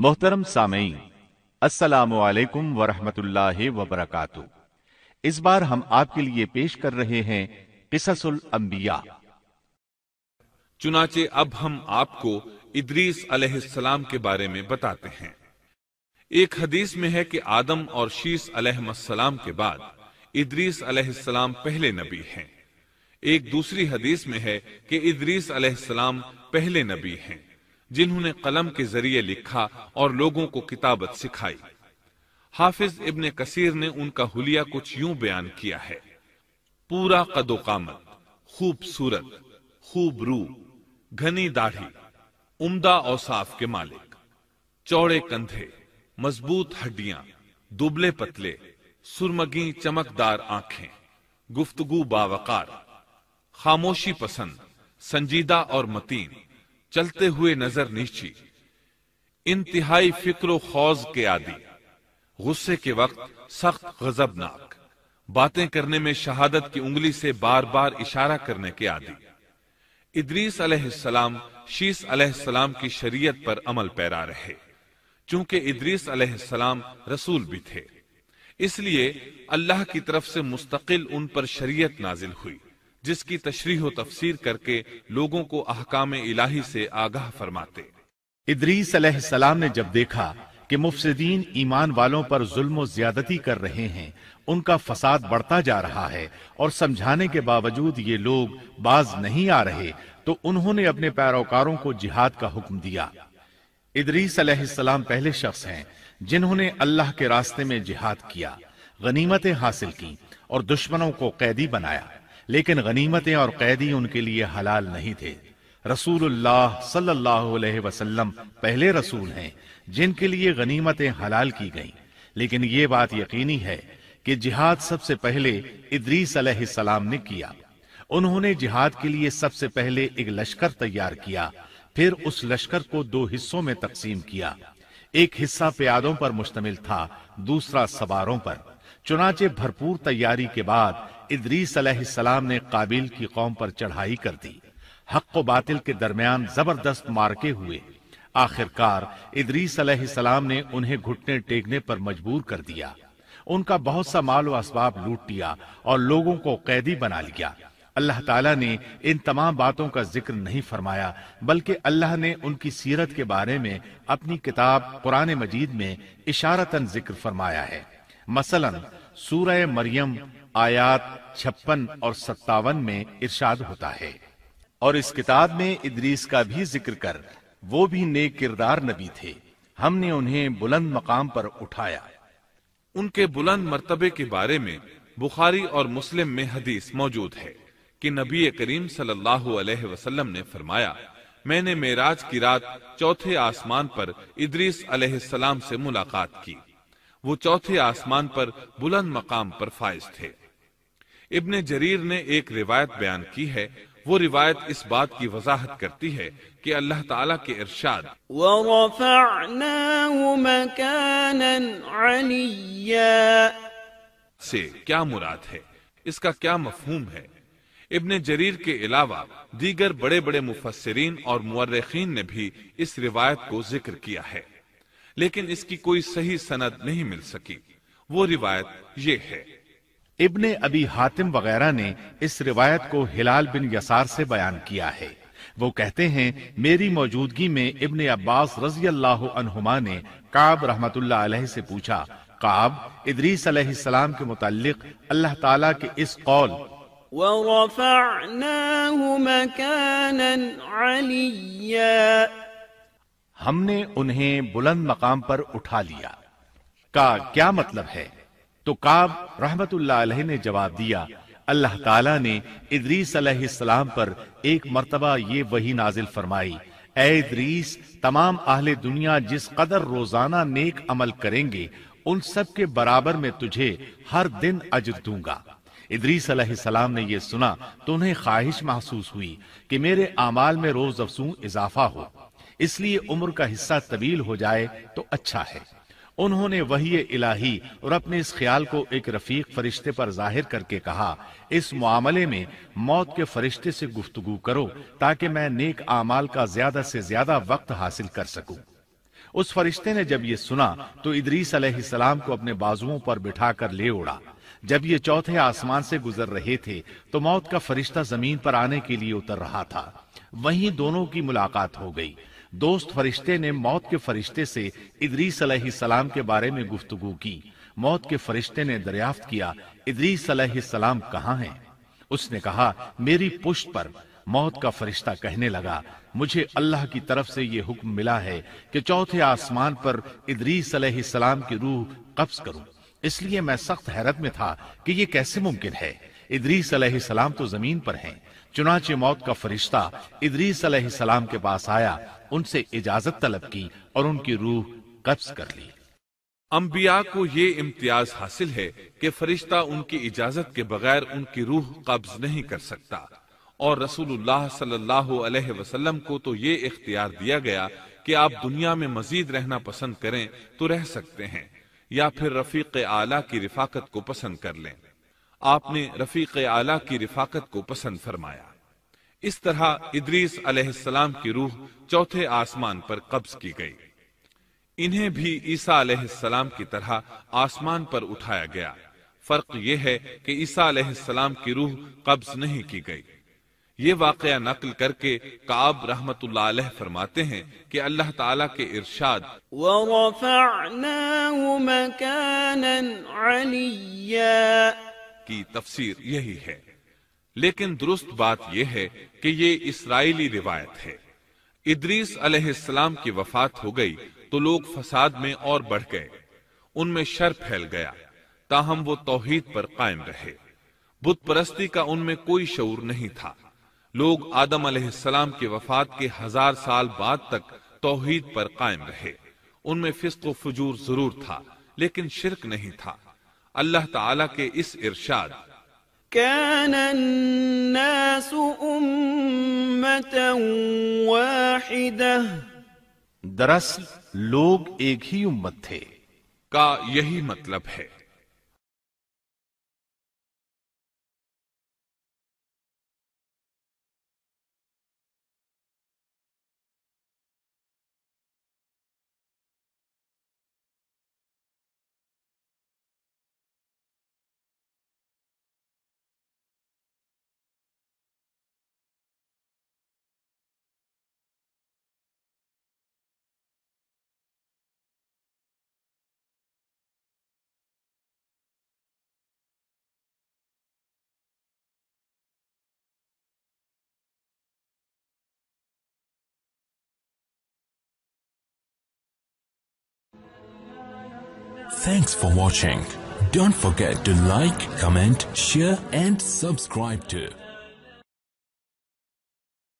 मोहतरम सामयी असलकम वरहमतुल्लाह वबरकू इस बार हम आपके लिए पेश कर रहे हैं किससुल अंबिया चुनाचे अब हम आपको इदरीस अलैहिस्सलाम के बारे में बताते हैं एक हदीस में है कि आदम और शीश अलैहिस्सलाम के बाद इदरीस अलैहिस्सलाम पहले नबी हैं एक दूसरी हदीस में है कि इदरीस अलैहिस्सलाम पहले नबी हैं जिन्होंने कलम के जरिए लिखा और लोगों को किताबत सिखाई हाफिज इब्ने कसीर ने उनका हुलिया कुछ यूं बयान किया है पूरा कदोकामत खूबसूरत खूब रू घनी दाढ़ी उम्दा साफ के मालिक चौड़े कंधे मजबूत हड्डियां दुबले पतले सुरमगी चमकदार आंखें गुफ्तगु बावकार खामोशी पसंद संजीदा और मतीन चलते हुए नजर नीची इंतहाई फिक्र खौज के आदि गुस्से के वक्त सख्त गजबनाक बातें करने में शहादत की उंगली से बार बार इशारा करने के आदि इदरीस अलैहिस्सलाम शीस अलैहिस्सलाम की शरीयत पर अमल पैरा रहे चूंकि इदरीस अलैहिस्सलाम रसूल भी थे इसलिए अल्लाह की तरफ से मुस्तकिल उन पर शरीयत नाजिल हुई जिसकी तशरीह तफसीर करके लोगों को अहकाम इलाही से आगाह फरमाते इद्रीसम ने जब देखा कि मुफसदीन ईमान वालों पर जुल्म ज्यादती कर रहे हैं उनका फसाद बढ़ता जा रहा है और समझाने के बावजूद ये लोग बाज नहीं आ रहे तो उन्होंने अपने पैरोकारों को जिहाद का हुक्म दिया इद्रीसम पहले शख्स हैं जिन्होंने अल्लाह के रास्ते में जिहाद किया गनीमतें हासिल की और दुश्मनों को कैदी बनाया लेकिन गनीमतें और कैदी उनके लिए हलाल नहीं थे रसूलुल्लाह वसल्लम पहले रसूल हैं जिनके लिए गनीमतें हलाल की गईं लेकिन ये बात यकीनी है कि जिहाद सबसे पहले इदरीस सलाम ने किया उन्होंने जिहाद के लिए सबसे पहले एक लश्कर तैयार किया फिर उस लश्कर को दो हिस्सों में तकसीम किया एक हिस्सा प्यादों पर मुश्तमिल था दूसरा सवारों पर चुनाचे भरपूर तैयारी के बाद इदरीस सलाम ने काबिल की कौम पर चढ़ाई कर दी हक व बातिल के दरमियान जबरदस्त मारके हुए आखिरकार इदरीस सलाम ने उन्हें घुटने टेकने पर मजबूर कर दिया उनका बहुत सा माल व असबाब लूट लिया और लोगों को कैदी बना लिया अल्लाह ताला ने इन तमाम बातों का जिक्र नहीं फरमाया बल्कि अल्लाह ने उनकी सीरत के बारे में अपनी किताब कुरान मजीद में इशारतन जिक्र फरमाया है मसलन सूरह मरियम आयात छप्पन और सत्तावन में इरशाद होता है और इस किताब में इदरीस का भी जिक्र कर वो भी नेक किरदार नबी थे हमने उन्हें बुलंद मकाम पर उठाया उनके बुलंद मरतबे के बारे में बुखारी और मुस्लिम में हदीस मौजूद है कि नबी करीम सल्लल्लाहु अलैहि वसल्लम ने फरमाया मैंने मेराज की रात चौथे आसमान पर इदरीस अलैहिस्सलाम से मुलाकात की वो चौथे आसमान पर बुलंद मकाम पर फाइज थे इब्ने जरीर ने एक रिवायत बयान की है वो रिवायत इस बात की वजाहत करती है कि अल्लाह ताला के इरशाद से क्या मुराद है इसका क्या मफहूम है इब्ने जरीर के अलावा दीगर बड़े बड़े मुफसरीन और मर्रखीन ने भी इस रिवायत को जिक्र किया है लेकिन इसकी कोई सही सनद नहीं मिल सकी वो रिवायत ये है इब्ने अबी हातिम वगैरह ने इस रिवायत को हिलाल बिन यसार से बयान किया है वो कहते हैं मेरी मौजूदगी में इब्ने अब्बास रजी अल्लाहुमा ने काब रहमतुल्लाह अलैह से पूछा काब इदरीस अलैहिस्सलाम के मुतालिक अल्लाह ताला के इस कौल ورفعناه مكانا عليا हमने उन्हें बुलंद मकाम पर उठा लिया का क्या मतलब है तो काब रहमतुल्लाह ने जवाब दिया अल्लाह ताला ने इदरीस अलैहिस्सलाम पर एक मर्तबा ये वही नाजिल फरमाई ए तमाम आहले दुनिया जिस कदर रोजाना नेक अमल करेंगे उन सब के बराबर में तुझे हर दिन अजर दूंगा इदरीस सलाम ने यह सुना तो उन्हें ख्वाहिश महसूस हुई कि मेरे आमाल में रोज अफसू इजाफा हो इसलिए उम्र का हिस्सा तबील हो जाए तो अच्छा है उन्होंने वही इलाही और अपने इस ख्याल को एक रफीक फरिश्ते पर जाहिर करके कहा इस मामले में मौत के फरिश्ते से गुफ्तगु करो ताकि मैं नेक आमाल का ज्यादा से ज्यादा वक्त हासिल कर सकूं उस फरिश्ते ने जब ये सुना तो इदरीस सलाम को अपने बाजुओं पर बिठाकर ले उड़ा जब ये चौथे आसमान से गुजर रहे थे तो मौत का फरिश्ता जमीन पर आने के लिए उतर रहा था वहीं दोनों की मुलाकात हो गई दोस्त फरिश्ते ने मौत के फरिश्ते से इदरीस सलाम के बारे में गुफ्तगु की मौत के फरिश्ते ने दरियाफ्त किया इदरीस सलाम कहाँ हैं? उसने कहा मेरी पुष्ट पर मौत का फरिश्ता कहने लगा मुझे अल्लाह की तरफ से ये हुक्म मिला है कि चौथे आसमान पर इदरीस सलाम की रूह कब्ज करूं इसलिए मैं सख्त हैरत में था कि ये कैसे मुमकिन है इदरीस सलाम तो जमीन पर हैं चुनाचे मौत का फरिश्ता इदरीस सलाम के पास आया उनसे इजाजत तलब की और उनकी रूह कब्ज कर ली अम्बिया को ये इम्तियाज हासिल है कि फरिश्ता उनकी इजाजत के बगैर उनकी रूह कब्ज नहीं कर सकता और रसूलुल्लाह वसल्लम को तो ये इख्तियार दिया गया कि आप दुनिया में मजीद रहना पसंद करें तो रह सकते हैं या फिर रफीक आला की रिफाकत को पसंद कर लें आपने रफीक आला की रिफाकत को पसंद फरमाया इस तरह इदरीस अलैहिस्सलाम की रूह चौथे आसमान पर कब्ज की गई इन्हें भी ईसा अलैहिस्सलाम की तरह आसमान पर उठाया गया फर्क यह है कि ईसा अलैहिस्सलाम की रूह कब्ज नहीं की गई ये वाक़ नकल करके काब रहमत फरमाते हैं कि अल्लाह ताला के इरशाद की तफसीर यही है लेकिन दुरुस्त बात यह है कि ये इसराइली रिवायत है इदरीस अलैहिस्सलाम की वफात हो गई तो लोग फसाद में और बढ़ गए उनमें शर फैल गया ताहम वो तोहहीद पर कायम रहे बुत परस्ती का उनमें कोई शऊर नहीं था लोग आदम सलाम के वफात के हजार साल बाद तक तोहहीद पर कायम रहे उनमें फिस्क फजूर जरूर था लेकिन शिरक नहीं था अल्लाह ताला के इस इरशाद كان الناس أمة واحدة दरअसल लोग एक ही उम्मत थे का यही मतलब है Thanks for watching. Don't forget to like, comment, share and subscribe to